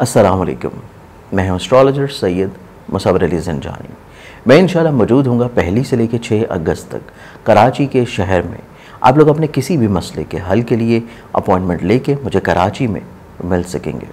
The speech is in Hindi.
अस्सलाम वालेकुम मैं हूं एस्ट्रोलॉजर सैयद मुसवर अली जंजानी मैं इंशाल्लाह मौजूद हूँगा पहली से लेकर छः अगस्त तक कराची के शहर में आप लोग अपने किसी भी मसले के हल के लिए अपॉइंटमेंट लेके मुझे कराची में मिल सकेंगे